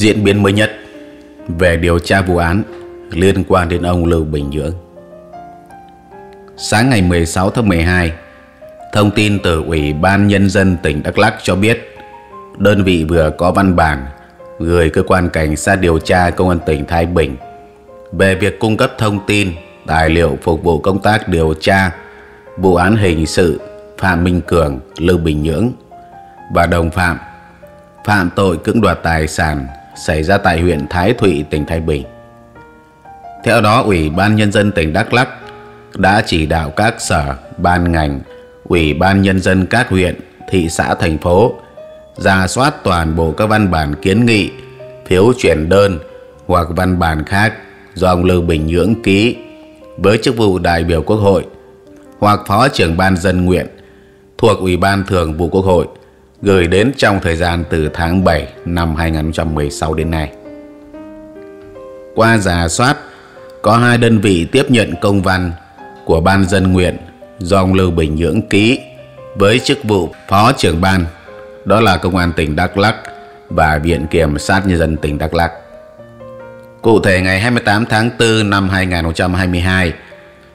Diễn biến mới nhất về điều tra vụ án liên quan đến ông Lưu Bình Nhưỡng. Sáng ngày 16 tháng 12, thông tin từ Ủy ban Nhân dân tỉnh Đắk lắc cho biết đơn vị vừa có văn bản gửi cơ quan cảnh sát điều tra công an tỉnh Thái Bình về việc cung cấp thông tin, tài liệu phục vụ công tác điều tra vụ án hình sự Phạm Minh Cường, Lưu Bình Nhưỡng và đồng phạm phạm tội cưỡng đoạt tài sản xảy ra tại huyện Thái Thụy, tỉnh Thái Bình. Theo đó, Ủy ban Nhân dân tỉnh Đắk Lắc đã chỉ đạo các sở, ban ngành, Ủy ban Nhân dân các huyện, thị xã, thành phố ra soát toàn bộ các văn bản kiến nghị, phiếu chuyển đơn hoặc văn bản khác do ông Lưu Bình Nhưỡng ký với chức vụ đại biểu Quốc hội hoặc Phó trưởng ban dân nguyện thuộc Ủy ban Thường vụ Quốc hội – gửi đến trong thời gian từ tháng 7 năm 2016 đến nay. Qua giả soát, có hai đơn vị tiếp nhận công văn của Ban Dân Nguyện do ông Lưu Bình Nhưỡng ký với chức vụ Phó trưởng Ban, đó là Công an tỉnh Đắk Lắc và Viện Kiểm sát Nhân dân tỉnh Đắk Lắc. Cụ thể ngày 28 tháng 4 năm 2022,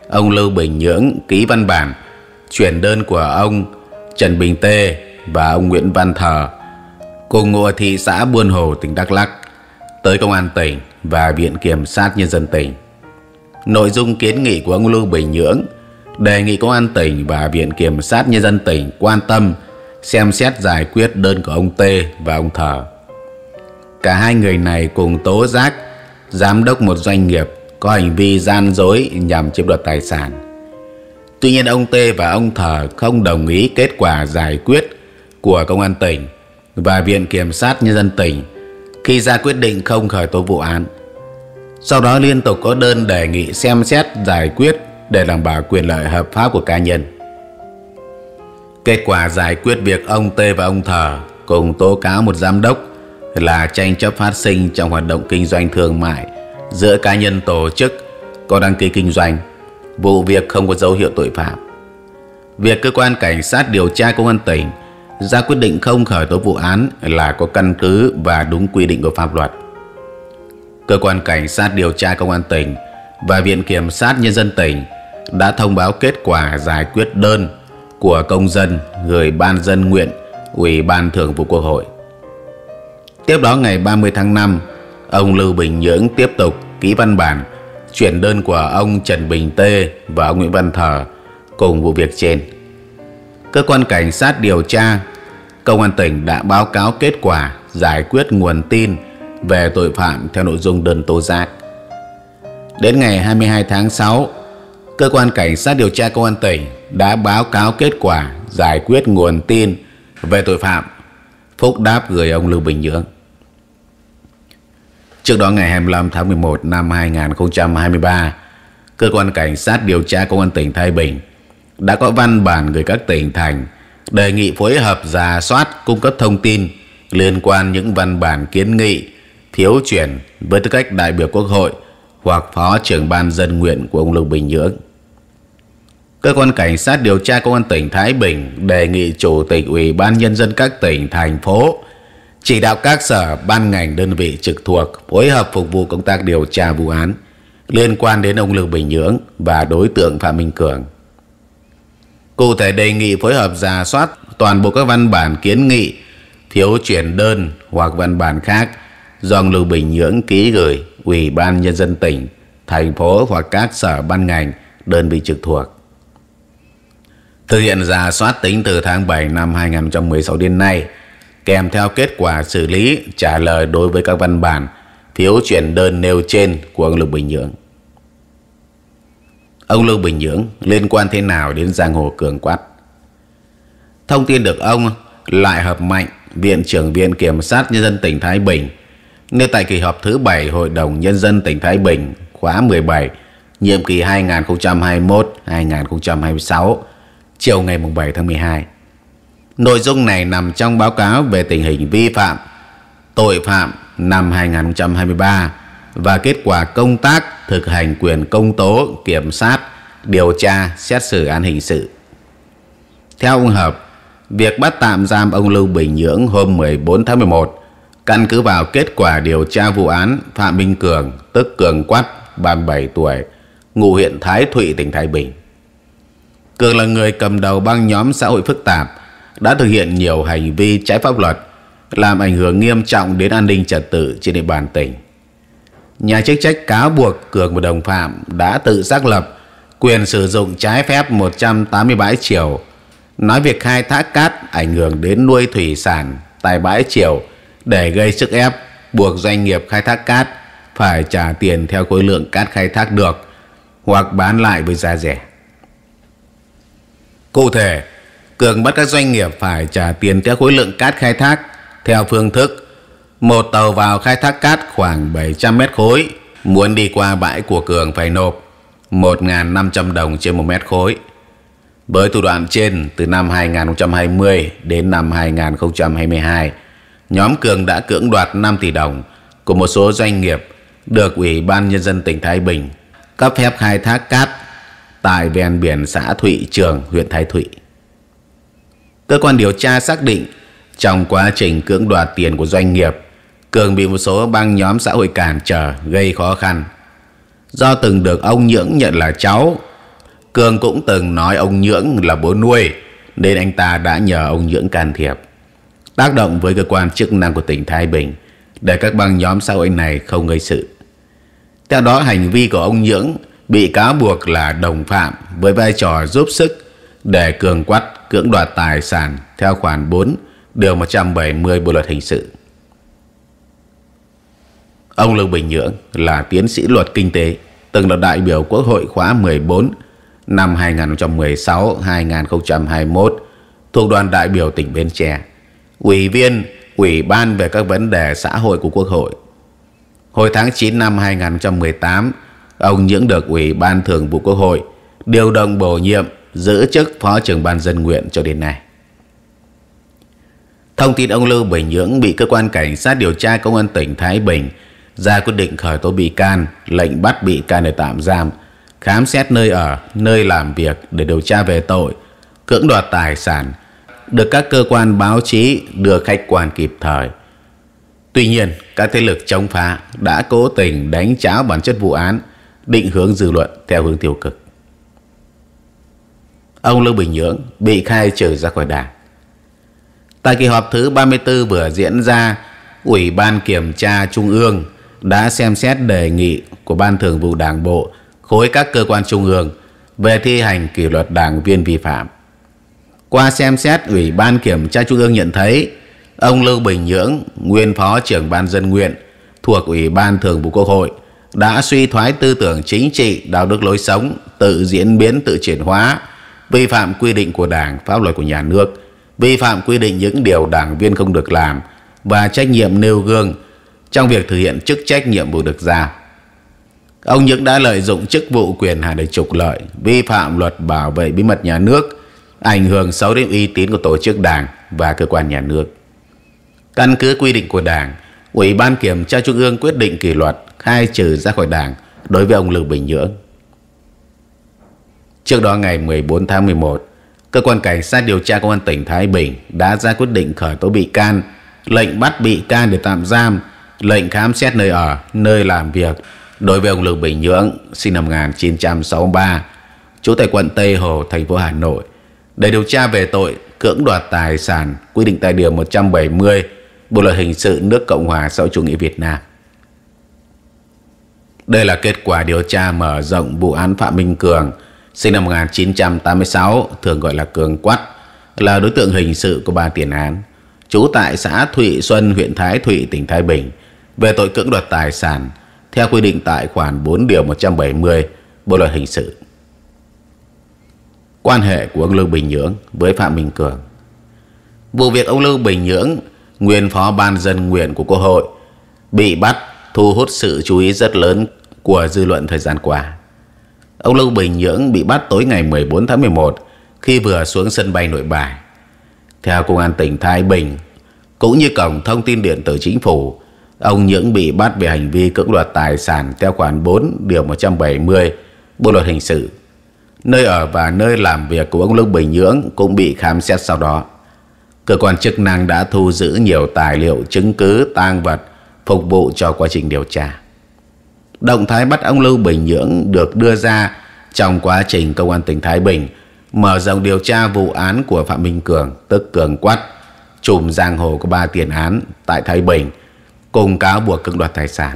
ông Lưu Bình Nhưỡng ký văn bản chuyển đơn của ông Trần Bình Tê và ông Nguyễn Văn Thờ cùng ngụ ở thị xã Buôn Hồ, tỉnh Đắk lắc tới công an tỉnh và Viện Kiểm sát Nhân dân tỉnh. Nội dung kiến nghị của ông Lưu Bình Nhưỡng đề nghị công an tỉnh và Viện Kiểm sát Nhân dân tỉnh quan tâm xem xét giải quyết đơn của ông T và ông Thờ. Cả hai người này cùng tố giác giám đốc một doanh nghiệp có hành vi gian dối nhằm chiếm đoạt tài sản. Tuy nhiên ông T và ông Thờ không đồng ý kết quả giải quyết của Công an tỉnh và Viện Kiểm sát Nhân dân tỉnh khi ra quyết định không khởi tố vụ án. Sau đó liên tục có đơn đề nghị xem xét giải quyết để đảm bảo quyền lợi hợp pháp của cá nhân. Kết quả giải quyết việc ông T và ông Thờ cùng tố cáo một giám đốc là tranh chấp phát sinh trong hoạt động kinh doanh thương mại giữa cá nhân tổ chức có đăng ký kinh doanh. Vụ việc không có dấu hiệu tội phạm. Việc cơ quan cảnh sát điều tra công an tỉnh ra quyết định không khởi tố vụ án là có căn cứ và đúng quy định của pháp luật. Cơ quan Cảnh sát điều tra Công an tỉnh và Viện Kiểm sát Nhân dân tỉnh đã thông báo kết quả giải quyết đơn của công dân gửi Ban dân nguyện Ủy ban Thường vụ Quốc hội. Tiếp đó ngày 30 tháng 5, ông Lưu Bình Nhưỡng tiếp tục ký văn bản chuyển đơn của ông Trần Bình Tê và ông Nguyễn Văn Thờ cùng vụ việc trên. Cơ quan Cảnh sát điều tra Công an tỉnh đã báo cáo kết quả giải quyết nguồn tin về tội phạm theo nội dung đơn tố giác. Đến ngày 22 tháng 6, Cơ quan Cảnh sát điều tra Công an tỉnh đã báo cáo kết quả giải quyết nguồn tin về tội phạm. Phúc đáp gửi ông Lưu Bình Nhưỡng. Trước đó ngày 25 tháng 11 năm 2023, Cơ quan Cảnh sát điều tra Công an tỉnh Thái Bình đã có văn bản gửi các tỉnh thành đề nghị phối hợp giả soát cung cấp thông tin liên quan những văn bản kiến nghị thiếu chuyển với tư cách đại biểu Quốc hội hoặc Phó trưởng Ban Dân Nguyện của ông Lục Bình Nhưỡng. Cơ quan Cảnh sát điều tra Công an tỉnh Thái Bình đề nghị Chủ tịch Ủy ban Nhân dân các tỉnh, thành phố chỉ đạo các sở, ban ngành, đơn vị trực thuộc phối hợp phục vụ công tác điều tra vụ án liên quan đến ông Lương Bình Nhưỡng và đối tượng Phạm Minh Cường. Cụ thể đề nghị phối hợp giả soát toàn bộ các văn bản kiến nghị thiếu chuyển đơn hoặc văn bản khác do ông Lưu Bình Nhưỡng ký gửi Ủy ban Nhân dân tỉnh, thành phố hoặc các sở ban ngành, đơn vị trực thuộc. Thực hiện giả soát tính từ tháng 7 năm 2016 đến nay, kèm theo kết quả xử lý trả lời đối với các văn bản thiếu chuyển đơn nêu trên của ông Lưu Bình Nhưỡng. Ông Lưu Bình Nhưỡng liên quan thế nào đến giang hồ cường quát? Thông tin được ông Lại Hợp Mạnh, Viện trưởng Viện Kiểm sát Nhân dân tỉnh Thái Bình, nêu tại kỳ họp thứ 7 Hội đồng Nhân dân tỉnh Thái Bình khóa 17, nhiệm kỳ 2021-2026, chiều ngày 7 tháng 12. Nội dung này nằm trong báo cáo về tình hình vi phạm, tội phạm năm 2023 và kết quả công tác thực hành quyền công tố, kiểm sát, điều tra, xét xử án hình sự. Theo ông Hợp, việc bắt tạm giam ông Lưu Bình Nhưỡng hôm 14 tháng 11 căn cứ vào kết quả điều tra vụ án Phạm Minh Cường, tức Cường Quát, 37 tuổi, ngụ huyện Thái Thụy, tỉnh Thái Bình. Cường là người cầm đầu băng nhóm xã hội phức tạp, đã thực hiện nhiều hành vi trái pháp luật, làm ảnh hưởng nghiêm trọng đến an ninh trật tự trên địa bàn tỉnh nhà chức trách cáo buộc Cường và đồng phạm đã tự xác lập quyền sử dụng trái phép 180 bãi triều, nói việc khai thác cát ảnh hưởng đến nuôi thủy sản tại bãi triều để gây sức ép buộc doanh nghiệp khai thác cát phải trả tiền theo khối lượng cát khai thác được hoặc bán lại với giá rẻ. Cụ thể, Cường bắt các doanh nghiệp phải trả tiền theo khối lượng cát khai thác theo phương thức một tàu vào khai thác cát khoảng 700 mét khối, muốn đi qua bãi của Cường phải nộp 1.500 đồng trên 1 mét khối. Với thủ đoạn trên, từ năm 2020 đến năm 2022, nhóm Cường đã cưỡng đoạt 5 tỷ đồng của một số doanh nghiệp được Ủy ban Nhân dân tỉnh Thái Bình cấp phép khai thác cát tại ven biển xã Thụy Trường, huyện Thái Thụy. Cơ quan điều tra xác định trong quá trình cưỡng đoạt tiền của doanh nghiệp, Cường bị một số băng nhóm xã hội cản trở gây khó khăn. Do từng được ông Nhưỡng nhận là cháu, Cường cũng từng nói ông Nhưỡng là bố nuôi, nên anh ta đã nhờ ông Nhưỡng can thiệp, tác động với cơ quan chức năng của tỉnh Thái Bình để các băng nhóm xã hội này không gây sự. Theo đó, hành vi của ông Nhưỡng bị cáo buộc là đồng phạm với vai trò giúp sức để cường quắt cưỡng đoạt tài sản theo khoản 4 điều 170 Bộ luật hình sự. Ông Lưu Bình Nhưỡng là tiến sĩ luật kinh tế, từng là đại biểu Quốc hội khóa 14 năm 2016-2021 thuộc đoàn đại biểu tỉnh Bến Tre, ủy viên Ủy ban về các vấn đề xã hội của Quốc hội. Hồi tháng 9 năm 2018, ông Nhưỡng được Ủy ban Thường vụ Quốc hội điều động bổ nhiệm giữ chức Phó trưởng ban dân nguyện cho đến nay. Thông tin ông Lưu Bình Nhưỡng bị cơ quan cảnh sát điều tra công an tỉnh Thái Bình ra quyết định khởi tố bị can, lệnh bắt bị can để tạm giam, khám xét nơi ở, nơi làm việc để điều tra về tội cưỡng đoạt tài sản được các cơ quan báo chí đưa khách quan kịp thời. Tuy nhiên, các thế lực chống phá đã cố tình đánh cháo bản chất vụ án, định hướng dư luận theo hướng tiêu cực. Ông Lưu Bình Nhưỡng bị khai trừ ra khỏi đảng. Tại kỳ họp thứ 34 vừa diễn ra, Ủy ban Kiểm tra Trung ương đã xem xét đề nghị của Ban Thường vụ Đảng Bộ khối các cơ quan trung ương về thi hành kỷ luật đảng viên vi phạm. Qua xem xét, Ủy ban Kiểm tra Trung ương nhận thấy ông Lưu Bình Nhưỡng, nguyên Phó trưởng Ban Dân Nguyện thuộc Ủy ban Thường vụ Quốc hội, đã suy thoái tư tưởng chính trị, đạo đức lối sống, tự diễn biến, tự chuyển hóa, vi phạm quy định của Đảng, pháp luật của nhà nước, vi phạm quy định những điều đảng viên không được làm và trách nhiệm nêu gương trong việc thực hiện chức trách nhiệm vụ được giao. Ông Nhức đã lợi dụng chức vụ quyền hạn để trục lợi, vi phạm luật bảo vệ bí mật nhà nước, ảnh hưởng xấu đến uy tín của tổ chức đảng và cơ quan nhà nước. Căn cứ quy định của đảng, Ủy ban Kiểm tra Trung ương quyết định kỷ luật khai trừ ra khỏi đảng đối với ông Lưu Bình Nhưỡng. Trước đó ngày 14 tháng 11, Cơ quan Cảnh sát điều tra Công an tỉnh Thái Bình đã ra quyết định khởi tố bị can, lệnh bắt bị can để tạm giam lệnh khám xét nơi ở, nơi làm việc đối với ông Lương Bình Nhưỡng, sinh năm 1963, trú tại quận Tây Hồ, thành phố Hà Nội, để điều tra về tội cưỡng đoạt tài sản quy định tại điều 170 Bộ luật hình sự nước Cộng hòa xã hội chủ nghĩa Việt Nam. Đây là kết quả điều tra mở rộng vụ án Phạm Minh Cường, sinh năm 1986, thường gọi là Cường Quắt, là đối tượng hình sự của ba tiền án, trú tại xã Thụy Xuân, huyện Thái Thụy, tỉnh Thái Bình – về tội cưỡng đoạt tài sản theo quy định tại khoản 4 điều 170 Bộ luật hình sự. Quan hệ của ông Lưu Bình Nhưỡng với Phạm Minh Cường. Vụ việc ông Lưu Bình Nhưỡng, nguyên phó ban dân nguyện của Quốc hội, bị bắt thu hút sự chú ý rất lớn của dư luận thời gian qua. Ông Lưu Bình Nhưỡng bị bắt tối ngày 14 tháng 11 khi vừa xuống sân bay Nội Bài. Theo Công an tỉnh Thái Bình, cũng như Cổng Thông tin Điện tử Chính phủ, Ông Nhưỡng bị bắt về hành vi cưỡng đoạt tài sản theo khoản 4 điều 170 Bộ luật hình sự. Nơi ở và nơi làm việc của ông Lương Bình Nhưỡng cũng bị khám xét sau đó. Cơ quan chức năng đã thu giữ nhiều tài liệu, chứng cứ, tang vật phục vụ cho quá trình điều tra. Động thái bắt ông Lưu Bình Nhưỡng được đưa ra trong quá trình công an tỉnh Thái Bình mở rộng điều tra vụ án của Phạm Minh Cường, tức Cường Quắt, trùm giang hồ có ba tiền án tại Thái Bình – cùng cáo buộc cưỡng đoạt tài sản.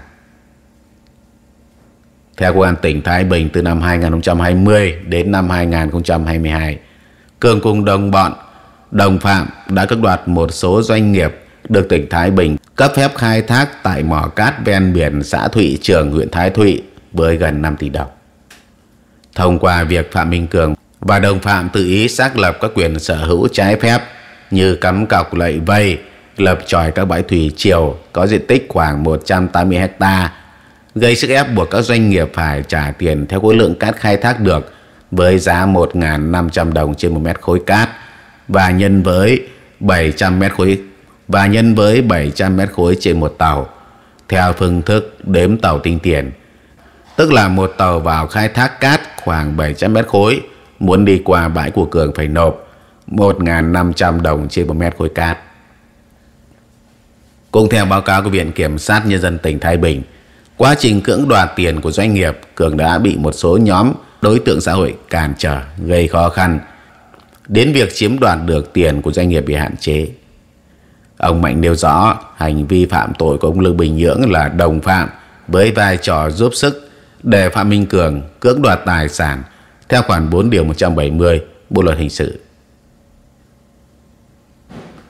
Theo Công an tỉnh Thái Bình từ năm 2020 đến năm 2022, Cường cùng đồng bọn, đồng phạm đã cưỡng đoạt một số doanh nghiệp được tỉnh Thái Bình cấp phép khai thác tại mỏ cát ven biển xã Thụy Trường, huyện Thái Thụy với gần 5 tỷ đồng. Thông qua việc Phạm Minh Cường và đồng phạm tự ý xác lập các quyền sở hữu trái phép như cắm cọc lậy vây, lập tròi các bãi thủy triều có diện tích khoảng 180 hecta gây sức ép buộc các doanh nghiệp phải trả tiền theo khối lượng cát khai thác được với giá 1.500 đồng trên một mét khối cát và nhân với 700 mét khối và nhân với 700 mét khối trên một tàu theo phương thức đếm tàu tinh tiền tức là một tàu vào khai thác cát khoảng 700 mét khối muốn đi qua bãi của Cường phải nộp 1.500 đồng trên một mét khối cát cùng theo báo cáo của Viện Kiểm sát Nhân dân tỉnh Thái Bình, quá trình cưỡng đoạt tiền của doanh nghiệp, Cường đã bị một số nhóm đối tượng xã hội cản trở, gây khó khăn. Đến việc chiếm đoạt được tiền của doanh nghiệp bị hạn chế. Ông Mạnh nêu rõ hành vi phạm tội của ông Lương Bình Nhưỡng là đồng phạm với vai trò giúp sức để Phạm Minh Cường cưỡng đoạt tài sản theo khoản 4 điều 170 Bộ luật hình sự.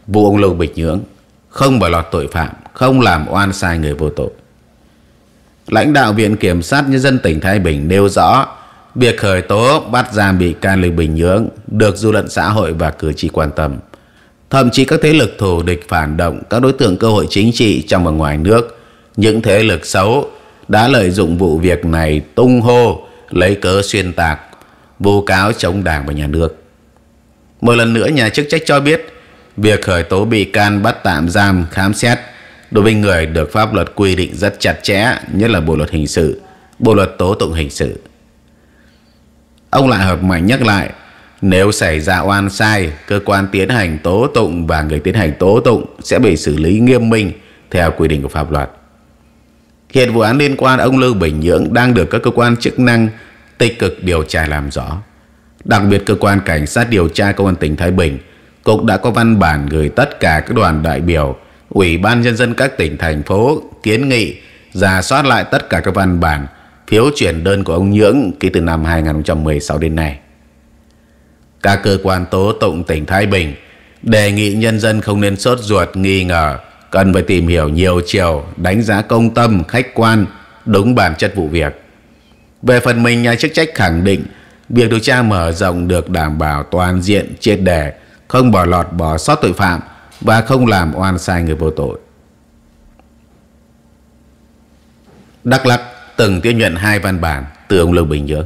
Vụ ông Lương Bình Nhưỡng không bỏ lọt tội phạm, không làm oan sai người vô tội. Lãnh đạo Viện Kiểm sát Nhân dân tỉnh Thái Bình nêu rõ việc khởi tố bắt giam bị can Lưu Bình Nhưỡng được dư luận xã hội và cử tri quan tâm. Thậm chí các thế lực thù địch phản động, các đối tượng cơ hội chính trị trong và ngoài nước, những thế lực xấu đã lợi dụng vụ việc này tung hô, lấy cớ xuyên tạc, vô cáo chống đảng và nhà nước. Một lần nữa nhà chức trách cho biết Việc khởi tố bị can bắt tạm giam khám xét đối với người được pháp luật quy định rất chặt chẽ, nhất là Bộ luật hình sự, Bộ luật tố tụng hình sự. Ông Lại Hợp Mạnh nhắc lại, nếu xảy ra oan sai, cơ quan tiến hành tố tụng và người tiến hành tố tụng sẽ bị xử lý nghiêm minh theo quy định của pháp luật. Hiện vụ án liên quan ông Lưu Bình Nhưỡng đang được các cơ quan chức năng tích cực điều tra làm rõ. Đặc biệt cơ quan cảnh sát điều tra công an tỉnh Thái Bình Cục đã có văn bản gửi tất cả các đoàn đại biểu, Ủy ban Nhân dân các tỉnh, thành phố kiến nghị giả soát lại tất cả các văn bản, phiếu chuyển đơn của ông Nhưỡng kể từ năm 2016 đến nay. Các cơ quan tố tụng tỉnh Thái Bình đề nghị nhân dân không nên sốt ruột nghi ngờ, cần phải tìm hiểu nhiều chiều, đánh giá công tâm, khách quan, đúng bản chất vụ việc. Về phần mình, nhà chức trách khẳng định việc điều tra mở rộng được đảm bảo toàn diện, triệt đề, không bỏ lọt bỏ sót tội phạm và không làm oan sai người vô tội. Đắk Lắk từng tiếp nhận hai văn bản từ ông Lưu Bình Nhưỡng.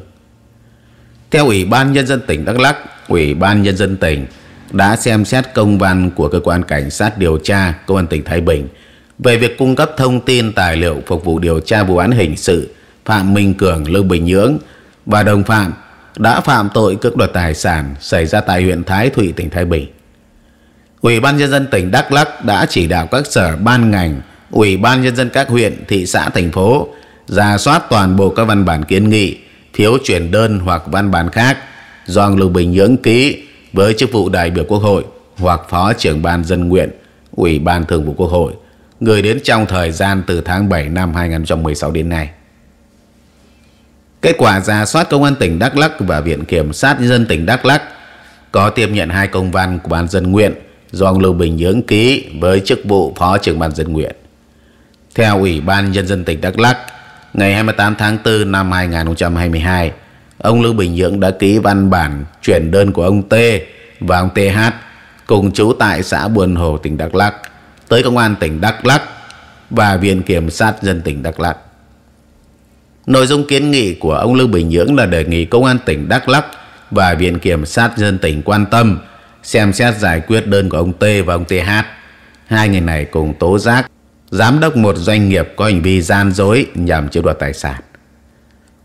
Theo Ủy ban Nhân dân tỉnh Đắk Lắk, Ủy ban Nhân dân tỉnh đã xem xét công văn của Cơ quan Cảnh sát điều tra Công an tỉnh Thái Bình về việc cung cấp thông tin tài liệu phục vụ điều tra vụ án hình sự Phạm Minh Cường Lưu Bình Nhưỡng và đồng phạm đã phạm tội cưỡng đoạt tài sản xảy ra tại huyện Thái Thụy, tỉnh Thái Bình. Ủy ban nhân dân tỉnh Đắk Lắk đã chỉ đạo các sở ban ngành, ủy ban nhân dân các huyện, thị xã, thành phố ra soát toàn bộ các văn bản kiến nghị, phiếu chuyển đơn hoặc văn bản khác do Lưu Bình Nhưỡng ký với chức vụ đại biểu Quốc hội hoặc phó trưởng ban dân nguyện, ủy ban thường vụ Quốc hội, người đến trong thời gian từ tháng 7 năm 2016 đến nay. Kết quả giả soát công an tỉnh Đắk Lắk và Viện Kiểm sát Nhân dân tỉnh Đắk Lắk có tiếp nhận hai công văn của Ban dân nguyện do ông Lưu Bình Nhưỡng ký với chức vụ Phó trưởng Ban dân nguyện. Theo Ủy ban Nhân dân tỉnh Đắk Lắk, ngày 28 tháng 4 năm 2022, ông Lưu Bình Nhưỡng đã ký văn bản chuyển đơn của ông T và ông TH cùng trú tại xã Buồn Hồ, tỉnh Đắk Lắk tới Công an tỉnh Đắk Lắk và Viện Kiểm sát dân tỉnh Đắk Lắk. Nội dung kiến nghị của ông Lưu Bình Nhưỡng là đề nghị Công an tỉnh Đắk Lắk và Viện Kiểm sát dân tỉnh quan tâm xem xét giải quyết đơn của ông T và ông TH. Hai người này cùng tố giác giám đốc một doanh nghiệp có hành vi gian dối nhằm chiếm đoạt tài sản.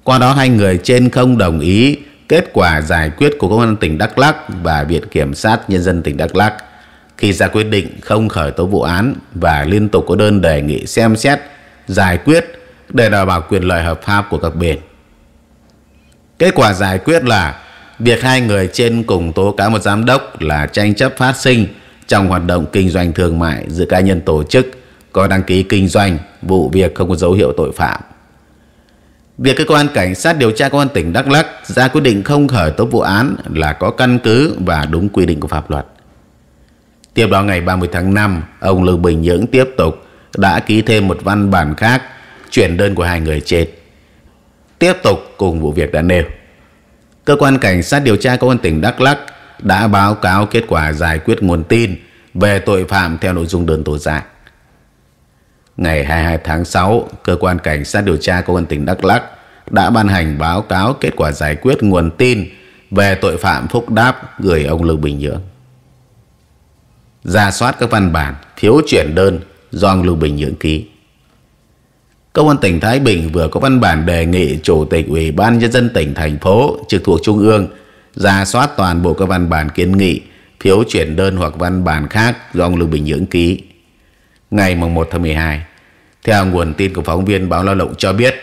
Qua đó hai người trên không đồng ý kết quả giải quyết của Công an tỉnh Đắk Lắk và Viện Kiểm sát Nhân dân tỉnh Đắk Lắk khi ra quyết định không khởi tố vụ án và liên tục có đơn đề nghị xem xét giải quyết để đảm bảo quyền lợi hợp pháp của các bên. Kết quả giải quyết là việc hai người trên cùng tố cáo một giám đốc là tranh chấp phát sinh trong hoạt động kinh doanh thương mại giữa cá nhân tổ chức có đăng ký kinh doanh, vụ việc không có dấu hiệu tội phạm. Việc cơ quan cảnh sát điều tra công an tỉnh Đắk lắc ra quyết định không khởi tố vụ án là có căn cứ và đúng quy định của pháp luật. Tiếp đó ngày 30 tháng 5, ông Lưu Bình Nhưỡng tiếp tục đã ký thêm một văn bản khác chuyển đơn của hai người trên. Tiếp tục cùng vụ việc đã nêu. Cơ quan Cảnh sát điều tra Công an tỉnh Đắk Lắc đã báo cáo kết quả giải quyết nguồn tin về tội phạm theo nội dung đơn tố giác. Ngày 22 tháng 6, Cơ quan Cảnh sát điều tra Công an tỉnh Đắk Lắc đã ban hành báo cáo kết quả giải quyết nguồn tin về tội phạm phúc đáp gửi ông Lưu Bình Nhưỡng. Ra soát các văn bản, thiếu chuyển đơn do ông Lưu Bình Nhưỡng ký. Công an tỉnh Thái Bình vừa có văn bản đề nghị Chủ tịch Ủy ban Nhân dân tỉnh, thành phố trực thuộc Trung ương ra soát toàn bộ các văn bản kiến nghị, phiếu chuyển đơn hoặc văn bản khác do ông Lưu Bình Nhưỡng ký. Ngày 1 tháng 12, theo nguồn tin của phóng viên Báo Lao động cho biết,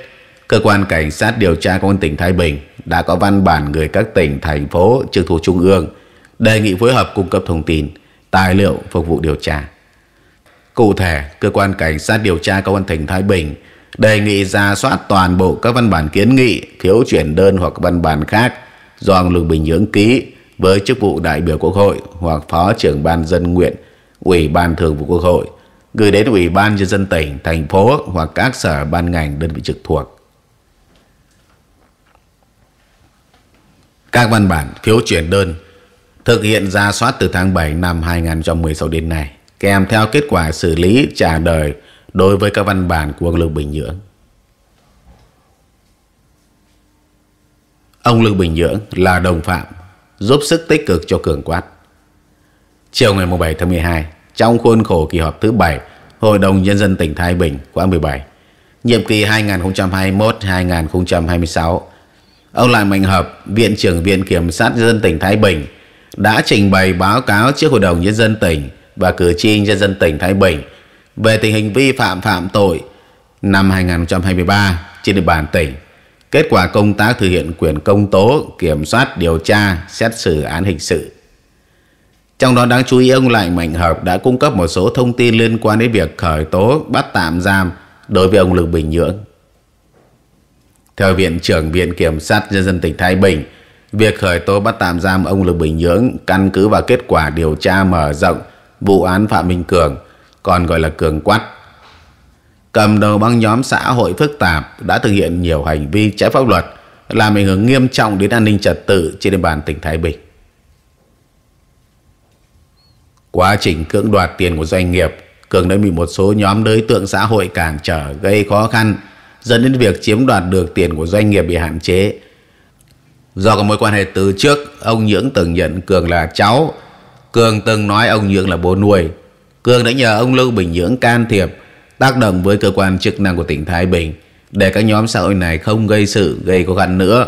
Cơ quan Cảnh sát điều tra Công an tỉnh Thái Bình đã có văn bản gửi các tỉnh, thành phố trực thuộc Trung ương đề nghị phối hợp cung cấp thông tin, tài liệu phục vụ điều tra. Cụ thể, Cơ quan Cảnh sát điều tra Công an tỉnh Thái Bình – đề nghị ra soát toàn bộ các văn bản kiến nghị, phiếu chuyển đơn hoặc văn bản khác do ông Lương Bình Nhưỡng ký với chức vụ đại biểu Quốc hội hoặc Phó trưởng Ban Dân Nguyện, Ủy ban Thường vụ Quốc hội, gửi đến Ủy ban Nhân dân tỉnh, thành phố hoặc các sở ban ngành đơn vị trực thuộc. Các văn bản phiếu chuyển đơn thực hiện ra soát từ tháng 7 năm 2016 đến nay, kèm theo kết quả xử lý trả đời đối với các văn bản của ông Lưu Bình Nhưỡng. Ông Lưu Bình Nhưỡng là đồng phạm giúp sức tích cực cho Cường Quát. Chiều ngày 7 tháng 12, trong khuôn khổ kỳ họp thứ 7 Hội đồng Nhân dân tỉnh Thái Bình khóa 17, nhiệm kỳ 2021-2026, ông Lại Mạnh Hợp, Viện trưởng Viện Kiểm sát Nhân dân tỉnh Thái Bình, đã trình bày báo cáo trước Hội đồng Nhân dân tỉnh và cử tri Nhân dân tỉnh Thái Bình về tình hình vi phạm phạm tội năm 2023 trên địa bàn tỉnh. Kết quả công tác thực hiện quyền công tố, kiểm soát, điều tra, xét xử án hình sự. Trong đó đáng chú ý ông lại Mạnh Hợp đã cung cấp một số thông tin liên quan đến việc khởi tố, bắt tạm giam đối với ông Lương Bình Nhưỡng. Theo Viện trưởng Viện Kiểm sát Nhân dân tỉnh Thái Bình, việc khởi tố bắt tạm giam ông Lương Bình Nhưỡng căn cứ vào kết quả điều tra mở rộng vụ án Phạm Minh Cường – còn gọi là cường quát. Cầm đầu băng nhóm xã hội phức tạp đã thực hiện nhiều hành vi trái pháp luật làm ảnh hưởng nghiêm trọng đến an ninh trật tự trên địa bàn tỉnh Thái Bình. Quá trình cưỡng đoạt tiền của doanh nghiệp, Cường đã bị một số nhóm đối tượng xã hội cản trở gây khó khăn, dẫn đến việc chiếm đoạt được tiền của doanh nghiệp bị hạn chế. Do có mối quan hệ từ trước, ông Nhưỡng từng nhận Cường là cháu. Cường từng nói ông Nhưỡng là bố nuôi, Cường đã nhờ ông Lưu Bình Nhưỡng can thiệp tác động với cơ quan chức năng của tỉnh Thái Bình để các nhóm xã hội này không gây sự gây khó khăn nữa.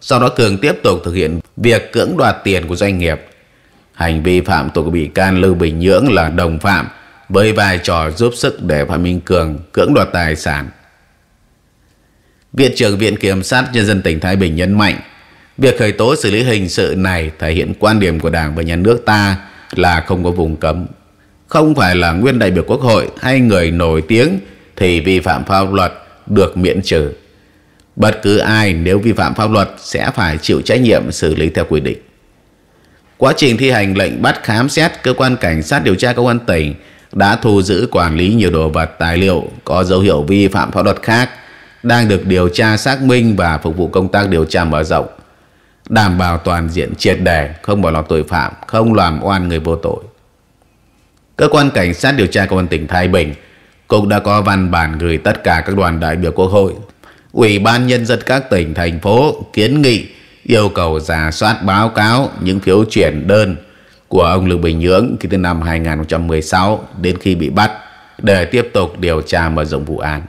Sau đó Cường tiếp tục thực hiện việc cưỡng đoạt tiền của doanh nghiệp. Hành vi phạm tội của bị can Lưu Bình Nhưỡng là đồng phạm với vai trò giúp sức để Phạm Minh Cường cưỡng đoạt tài sản. Viện trưởng Viện Kiểm sát Nhân dân tỉnh Thái Bình nhấn mạnh Việc khởi tố xử lý hình sự này thể hiện quan điểm của Đảng và Nhà nước ta là không có vùng cấm không phải là nguyên đại biểu quốc hội hay người nổi tiếng thì vi phạm pháp luật được miễn trừ. Bất cứ ai nếu vi phạm pháp luật sẽ phải chịu trách nhiệm xử lý theo quy định. Quá trình thi hành lệnh bắt khám xét, cơ quan cảnh sát điều tra công an tỉnh đã thu giữ quản lý nhiều đồ vật tài liệu có dấu hiệu vi phạm pháp luật khác đang được điều tra xác minh và phục vụ công tác điều tra mở rộng đảm bảo toàn diện triệt đề không bỏ lọt tội phạm không làm oan người vô tội Cơ quan Cảnh sát điều tra Công an tỉnh Thái Bình cũng đã có văn bản gửi tất cả các đoàn đại biểu quốc hội, Ủy ban Nhân dân các tỉnh, thành phố kiến nghị yêu cầu giả soát báo cáo những phiếu chuyển đơn của ông Lưu Bình Nhưỡng từ năm 2016 đến khi bị bắt để tiếp tục điều tra mở rộng vụ án.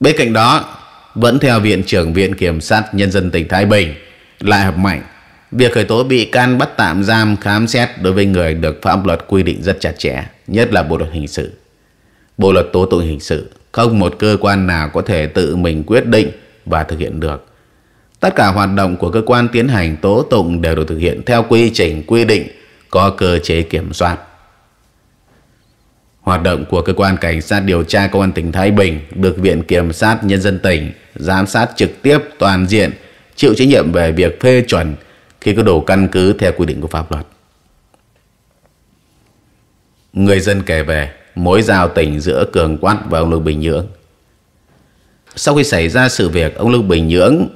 Bên cạnh đó, vẫn theo Viện trưởng Viện Kiểm sát Nhân dân tỉnh Thái Bình, Lại Hợp Mạnh Việc khởi tố bị can bắt tạm giam khám xét đối với người được pháp luật quy định rất chặt chẽ, nhất là Bộ luật hình sự. Bộ luật tố tụng hình sự không một cơ quan nào có thể tự mình quyết định và thực hiện được. Tất cả hoạt động của cơ quan tiến hành tố tụng đều được thực hiện theo quy trình quy định có cơ chế kiểm soát. Hoạt động của cơ quan cảnh sát điều tra công an tỉnh Thái Bình được Viện Kiểm sát Nhân dân tỉnh giám sát trực tiếp toàn diện, chịu trách nhiệm về việc phê chuẩn khi có đủ căn cứ theo quy định của pháp luật. Người dân kể về mối giao tình giữa Cường Quát và ông Lưu Bình Nhưỡng. Sau khi xảy ra sự việc, ông Lưu Bình Nhưỡng,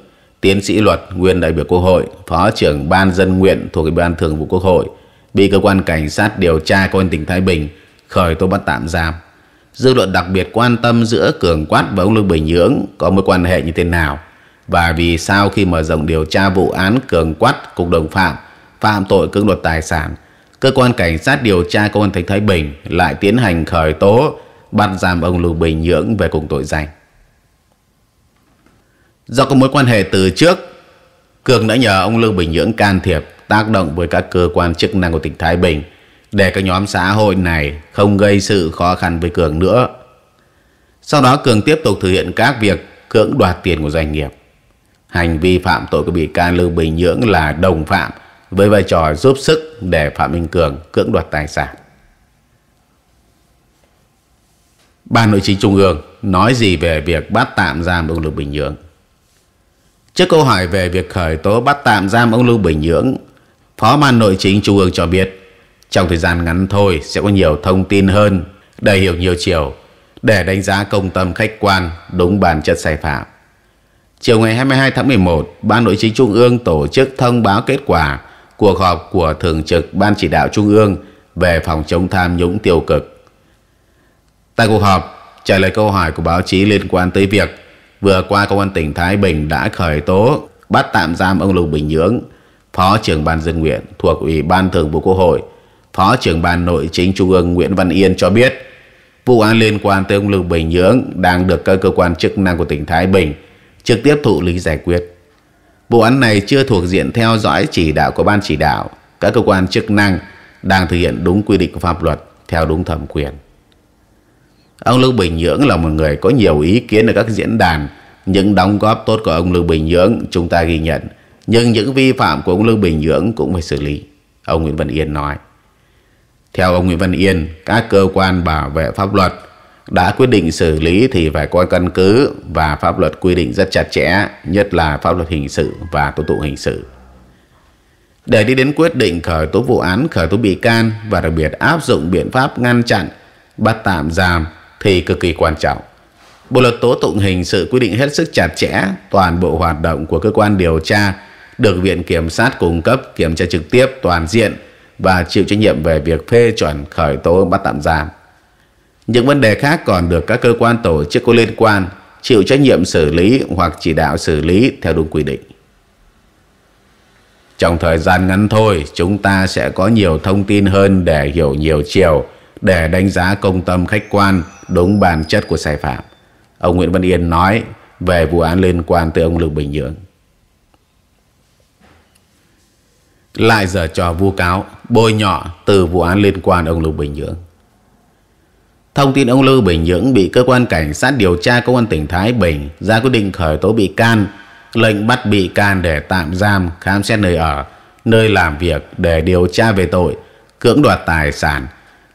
tiến sĩ luật, nguyên đại biểu Quốc hội, phó trưởng ban dân nguyện thuộc Ủy ban Thường vụ Quốc hội, bị cơ quan cảnh sát điều tra công an tỉnh Thái Bình khởi tố bắt tạm giam. Dư luận đặc biệt quan tâm giữa Cường Quát và ông Lưu Bình Nhưỡng có mối quan hệ như thế nào và vì sao khi mở rộng điều tra vụ án cường quát cục đồng phạm phạm tội cưỡng đoạt tài sản, cơ quan cảnh sát điều tra công an tỉnh Thái Bình lại tiến hành khởi tố bắt giam ông Lưu Bình Nhưỡng về cùng tội danh. Do có mối quan hệ từ trước, Cường đã nhờ ông Lưu Bình Nhưỡng can thiệp tác động với các cơ quan chức năng của tỉnh Thái Bình để các nhóm xã hội này không gây sự khó khăn với Cường nữa. Sau đó Cường tiếp tục thực hiện các việc cưỡng đoạt tiền của doanh nghiệp hành vi phạm tội của bị can Lưu Bình Nhưỡng là đồng phạm với vai trò giúp sức để Phạm Minh Cường cưỡng đoạt tài sản. Ban nội chính Trung ương nói gì về việc bắt tạm giam ông Lưu Bình Nhưỡng? Trước câu hỏi về việc khởi tố bắt tạm giam ông Lưu Bình Nhưỡng, Phó Ban Nội chính Trung ương cho biết trong thời gian ngắn thôi sẽ có nhiều thông tin hơn để hiểu nhiều chiều để đánh giá công tâm khách quan đúng bản chất sai phạm. Chiều ngày 22 tháng 11, Ban Nội chính Trung ương tổ chức thông báo kết quả cuộc họp của Thường trực Ban Chỉ đạo Trung ương về phòng chống tham nhũng tiêu cực. Tại cuộc họp, trả lời câu hỏi của báo chí liên quan tới việc vừa qua Công an tỉnh Thái Bình đã khởi tố bắt tạm giam ông Lục Bình Nhưỡng, Phó trưởng Ban Dân nguyện thuộc Ủy ban Thường vụ Quốc hội, Phó trưởng Ban Nội chính Trung ương Nguyễn Văn Yên cho biết, vụ án liên quan tới ông Lục Bình Nhưỡng đang được các cơ quan chức năng của tỉnh Thái Bình – trực tiếp thụ lý giải quyết. Vụ án này chưa thuộc diện theo dõi chỉ đạo của ban chỉ đạo, các cơ quan chức năng đang thực hiện đúng quy định của pháp luật theo đúng thẩm quyền. Ông Lưu Bình Nhưỡng là một người có nhiều ý kiến ở các diễn đàn, những đóng góp tốt của ông Lưu Bình Nhưỡng chúng ta ghi nhận, nhưng những vi phạm của ông Lưu Bình Nhưỡng cũng phải xử lý, ông Nguyễn Văn Yên nói. Theo ông Nguyễn Văn Yên, các cơ quan bảo vệ pháp luật đã quyết định xử lý thì phải có căn cứ và pháp luật quy định rất chặt chẽ, nhất là pháp luật hình sự và tố tụng hình sự. Để đi đến quyết định khởi tố vụ án, khởi tố bị can và đặc biệt áp dụng biện pháp ngăn chặn, bắt tạm giam thì cực kỳ quan trọng. Bộ luật tố tụng hình sự quy định hết sức chặt chẽ toàn bộ hoạt động của cơ quan điều tra được Viện Kiểm sát cung cấp kiểm tra trực tiếp toàn diện và chịu trách nhiệm về việc phê chuẩn khởi tố bắt tạm giam. Những vấn đề khác còn được các cơ quan tổ chức có liên quan chịu trách nhiệm xử lý hoặc chỉ đạo xử lý theo đúng quy định. Trong thời gian ngắn thôi, chúng ta sẽ có nhiều thông tin hơn để hiểu nhiều chiều, để đánh giá công tâm khách quan đúng bản chất của sai phạm. Ông Nguyễn Văn Yên nói về vụ án liên quan tới ông Lưu Bình Nhưỡng. Lại giờ trò vu cáo, bôi nhọ từ vụ án liên quan ông Lưu Bình Nhưỡng. Thông tin ông Lưu Bình Nhưỡng bị cơ quan cảnh sát điều tra công an tỉnh Thái Bình ra quyết định khởi tố bị can, lệnh bắt bị can để tạm giam, khám xét nơi ở, nơi làm việc để điều tra về tội cưỡng đoạt tài sản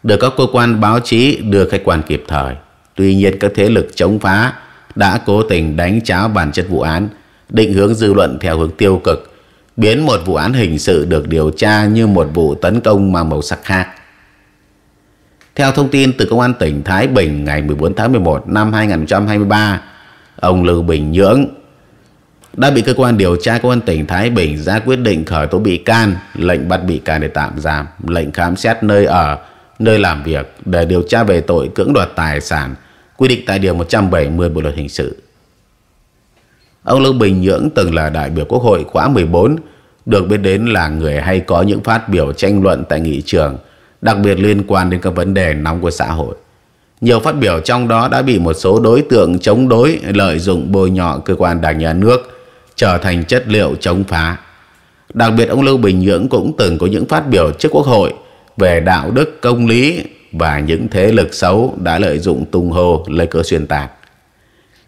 được các cơ quan báo chí đưa khách quan kịp thời. Tuy nhiên các thế lực chống phá đã cố tình đánh cháo bản chất vụ án, định hướng dư luận theo hướng tiêu cực, biến một vụ án hình sự được điều tra như một vụ tấn công mang màu sắc khác. Theo thông tin từ Công an tỉnh Thái Bình ngày 14 tháng 11 năm 2023, ông Lưu Bình Nhưỡng đã bị cơ quan điều tra công an tỉnh Thái Bình ra quyết định khởi tố bị can, lệnh bắt bị can để tạm giam, lệnh khám xét nơi ở, nơi làm việc để điều tra về tội cưỡng đoạt tài sản quy định tại điều 170 Bộ luật hình sự. Ông Lưu Bình Nhưỡng từng là đại biểu Quốc hội khóa 14, được biết đến là người hay có những phát biểu tranh luận tại nghị trường đặc biệt liên quan đến các vấn đề nóng của xã hội. Nhiều phát biểu trong đó đã bị một số đối tượng chống đối lợi dụng bồi nhọ cơ quan đảng nhà nước trở thành chất liệu chống phá. Đặc biệt ông Lưu Bình Nhưỡng cũng từng có những phát biểu trước Quốc hội về đạo đức công lý và những thế lực xấu đã lợi dụng tung hô lấy cớ xuyên tạc.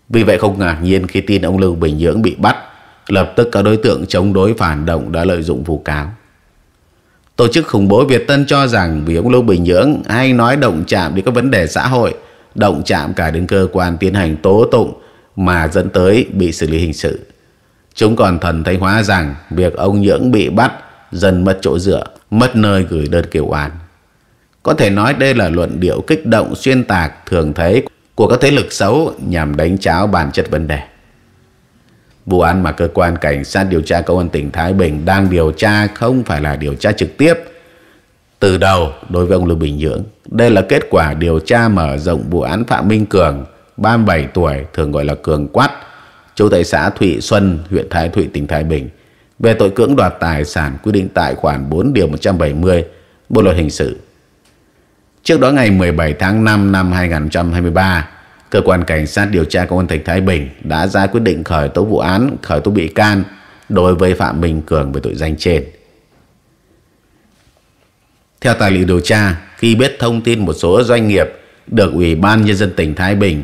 Vì vậy không ngạc nhiên khi tin ông Lưu Bình Nhưỡng bị bắt, lập tức các đối tượng chống đối phản động đã lợi dụng vụ cáo. Tổ chức khủng bố Việt Tân cho rằng vì ông Lưu Bình Nhưỡng hay nói động chạm đến các vấn đề xã hội, động chạm cả đến cơ quan tiến hành tố tụng mà dẫn tới bị xử lý hình sự. Chúng còn thần thanh hóa rằng việc ông Nhưỡng bị bắt dần mất chỗ dựa, mất nơi gửi đơn kêu oan. Có thể nói đây là luận điệu kích động xuyên tạc thường thấy của các thế lực xấu nhằm đánh cháo bản chất vấn đề. Vụ án mà cơ quan cảnh sát điều tra công an tỉnh Thái Bình đang điều tra không phải là điều tra trực tiếp từ đầu đối với ông Lưu Bình Nhưỡng. Đây là kết quả điều tra mở rộng vụ án Phạm Minh Cường, 37 tuổi, thường gọi là Cường Quát, trú tại xã Thụy Xuân, huyện Thái Thụy, tỉnh Thái Bình, về tội cưỡng đoạt tài sản quy định tại khoản 4 điều 170 Bộ luật hình sự. Trước đó ngày 17 tháng 5 năm 2023, Cơ quan Cảnh sát điều tra Công an tỉnh Thái Bình đã ra quyết định khởi tố vụ án, khởi tố bị can đối với Phạm Minh Cường về tội danh trên. Theo tài liệu điều tra, khi biết thông tin một số doanh nghiệp được Ủy ban Nhân dân tỉnh Thái Bình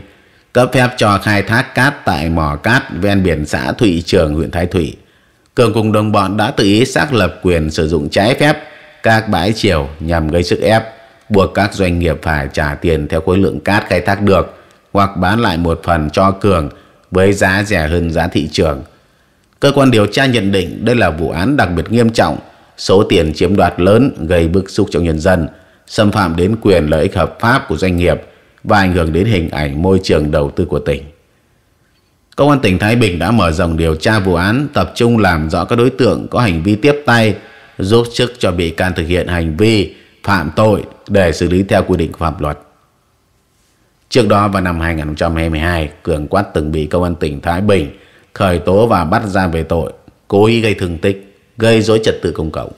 cấp phép cho khai thác cát tại mỏ cát ven biển xã Thụy Trường, huyện Thái Thụy, Cường cùng đồng bọn đã tự ý xác lập quyền sử dụng trái phép các bãi chiều nhằm gây sức ép, buộc các doanh nghiệp phải trả tiền theo khối lượng cát khai thác được – hoặc bán lại một phần cho Cường với giá rẻ hơn giá thị trường. Cơ quan điều tra nhận định đây là vụ án đặc biệt nghiêm trọng, số tiền chiếm đoạt lớn gây bức xúc trong nhân dân, xâm phạm đến quyền lợi ích hợp pháp của doanh nghiệp và ảnh hưởng đến hình ảnh môi trường đầu tư của tỉnh. Công an tỉnh Thái Bình đã mở rộng điều tra vụ án, tập trung làm rõ các đối tượng có hành vi tiếp tay, giúp sức cho bị can thực hiện hành vi phạm tội để xử lý theo quy định pháp luật. Trước đó vào năm 2022, Cường Quát từng bị công an tỉnh Thái Bình khởi tố và bắt ra về tội cố ý gây thương tích, gây dối trật tự công cộng.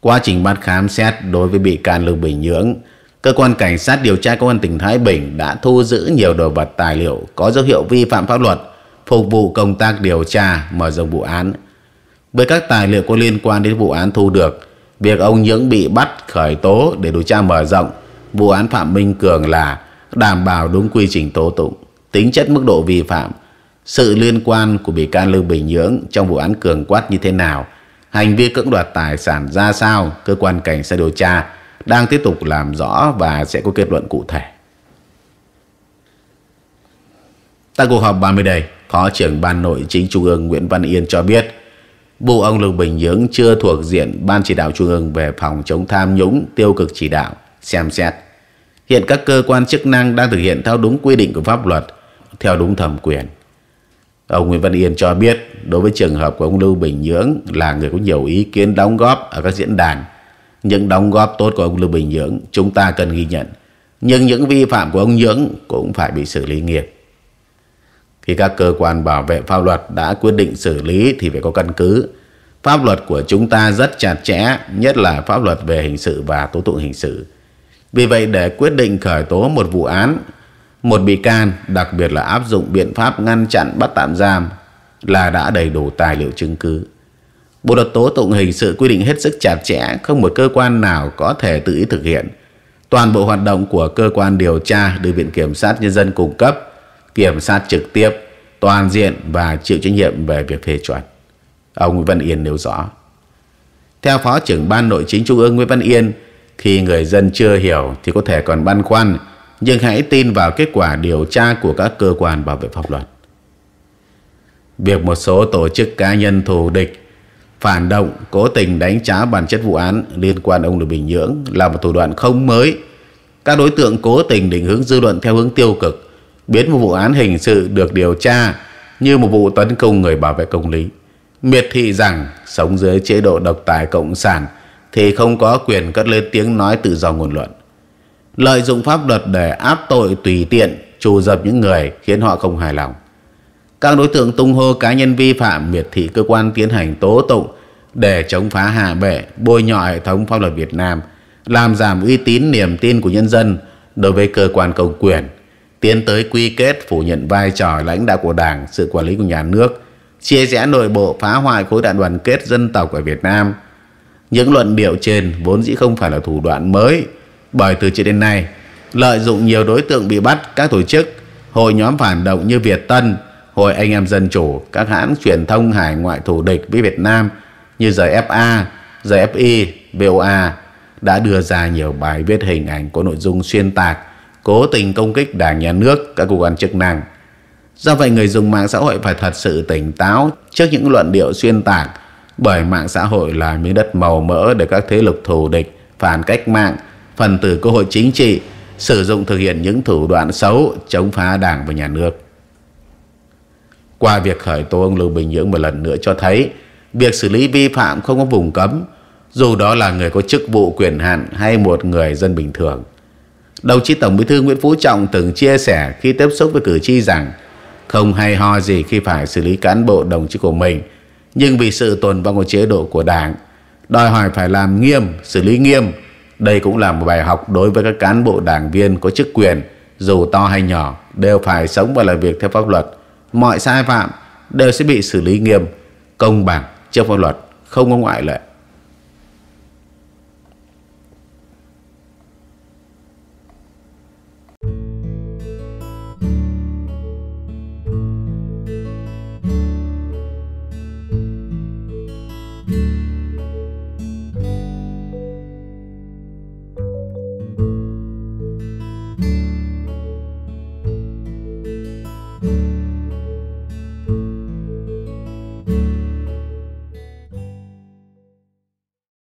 Quá trình bắt khám xét đối với bị can Lưu Bình Nhưỡng, cơ quan cảnh sát điều tra công an tỉnh Thái Bình đã thu giữ nhiều đồ vật tài liệu có dấu hiệu vi phạm pháp luật, phục vụ công tác điều tra mở rộng vụ án. Với các tài liệu có liên quan đến vụ án thu được, việc ông Nhưỡng bị bắt khởi tố để điều tra mở rộng vụ án Phạm Minh Cường là đảm bảo đúng quy trình tố tụng, tính chất mức độ vi phạm, sự liên quan của bị can Lưu Bình Nhưỡng trong vụ án cường quát như thế nào, hành vi cưỡng đoạt tài sản ra sao, cơ quan cảnh sát điều tra đang tiếp tục làm rõ và sẽ có kết luận cụ thể. Tại cuộc họp 30 đây, Phó trưởng Ban Nội chính Trung ương Nguyễn Văn Yên cho biết, vụ ông Lưu Bình Nhưỡng chưa thuộc diện Ban chỉ đạo Trung ương về phòng chống tham nhũng tiêu cực chỉ đạo, xem xét Hiện các cơ quan chức năng đang thực hiện theo đúng quy định của pháp luật, theo đúng thẩm quyền. Ông Nguyễn Văn Yên cho biết, đối với trường hợp của ông Lưu Bình Nhưỡng là người có nhiều ý kiến đóng góp ở các diễn đàn. Những đóng góp tốt của ông Lưu Bình Nhưỡng chúng ta cần ghi nhận. Nhưng những vi phạm của ông Nhưỡng cũng phải bị xử lý nghiêm. Khi các cơ quan bảo vệ pháp luật đã quyết định xử lý thì phải có căn cứ. Pháp luật của chúng ta rất chặt chẽ, nhất là pháp luật về hình sự và tố tụng hình sự. Vì vậy để quyết định khởi tố một vụ án, một bị can đặc biệt là áp dụng biện pháp ngăn chặn bắt tạm giam là đã đầy đủ tài liệu chứng cứ. Bộ luật tố tụng hình sự quy định hết sức chặt chẽ, không một cơ quan nào có thể tự ý thực hiện. Toàn bộ hoạt động của cơ quan điều tra được Viện Kiểm sát Nhân dân cung cấp, kiểm sát trực tiếp, toàn diện và chịu trách nhiệm về việc phê chuẩn. Ông Nguyễn Văn Yên nêu rõ. Theo Phó trưởng Ban Nội chính Trung ương Nguyễn Văn Yên, khi người dân chưa hiểu thì có thể còn băn khoăn, nhưng hãy tin vào kết quả điều tra của các cơ quan bảo vệ pháp luật. Việc một số tổ chức cá nhân thù địch phản động cố tình đánh trá bản chất vụ án liên quan ông Lưu Bình Nhưỡng là một thủ đoạn không mới. Các đối tượng cố tình định hướng dư luận theo hướng tiêu cực, biến một vụ án hình sự được điều tra như một vụ tấn công người bảo vệ công lý. Miệt thị rằng sống dưới chế độ độc tài cộng sản thì không có quyền cất lên tiếng nói tự do ngôn luận. Lợi dụng pháp luật để áp tội tùy tiện, trù dập những người khiến họ không hài lòng. Các đối tượng tung hô cá nhân vi phạm miệt thị cơ quan tiến hành tố tụng để chống phá hạ bệ, bôi nhọ hệ thống pháp luật Việt Nam, làm giảm uy tín niềm tin của nhân dân đối với cơ quan công quyền, tiến tới quy kết phủ nhận vai trò lãnh đạo của Đảng, sự quản lý của nhà nước, chia rẽ nội bộ phá hoại khối đại đoàn kết dân tộc ở Việt Nam – những luận điệu trên vốn dĩ không phải là thủ đoạn mới bởi từ trước đến nay lợi dụng nhiều đối tượng bị bắt các tổ chức hội nhóm phản động như Việt Tân hội anh em dân chủ các hãng truyền thông hải ngoại thù địch với Việt Nam như RFA, RFI, VOA đã đưa ra nhiều bài viết hình ảnh có nội dung xuyên tạc cố tình công kích đảng nhà nước các cơ quan chức năng do vậy người dùng mạng xã hội phải thật sự tỉnh táo trước những luận điệu xuyên tạc bởi mạng xã hội là miếng đất màu mỡ để các thế lực thù địch, phản cách mạng, phần tử cơ hội chính trị sử dụng thực hiện những thủ đoạn xấu chống phá đảng và nhà nước. Qua việc khởi tố ông Lưu Bình Nhưỡng một lần nữa cho thấy việc xử lý vi phạm không có vùng cấm dù đó là người có chức vụ quyền hạn hay một người dân bình thường. Đồng chí Tổng Bí thư Nguyễn Phú Trọng từng chia sẻ khi tiếp xúc với cử tri rằng không hay ho gì khi phải xử lý cán bộ đồng chí của mình – nhưng vì sự tồn vong của chế độ của đảng đòi hỏi phải làm nghiêm, xử lý nghiêm. Đây cũng là một bài học đối với các cán bộ đảng viên có chức quyền, dù to hay nhỏ, đều phải sống và làm việc theo pháp luật. Mọi sai phạm đều sẽ bị xử lý nghiêm, công bằng trước pháp luật, không có ngoại lệ.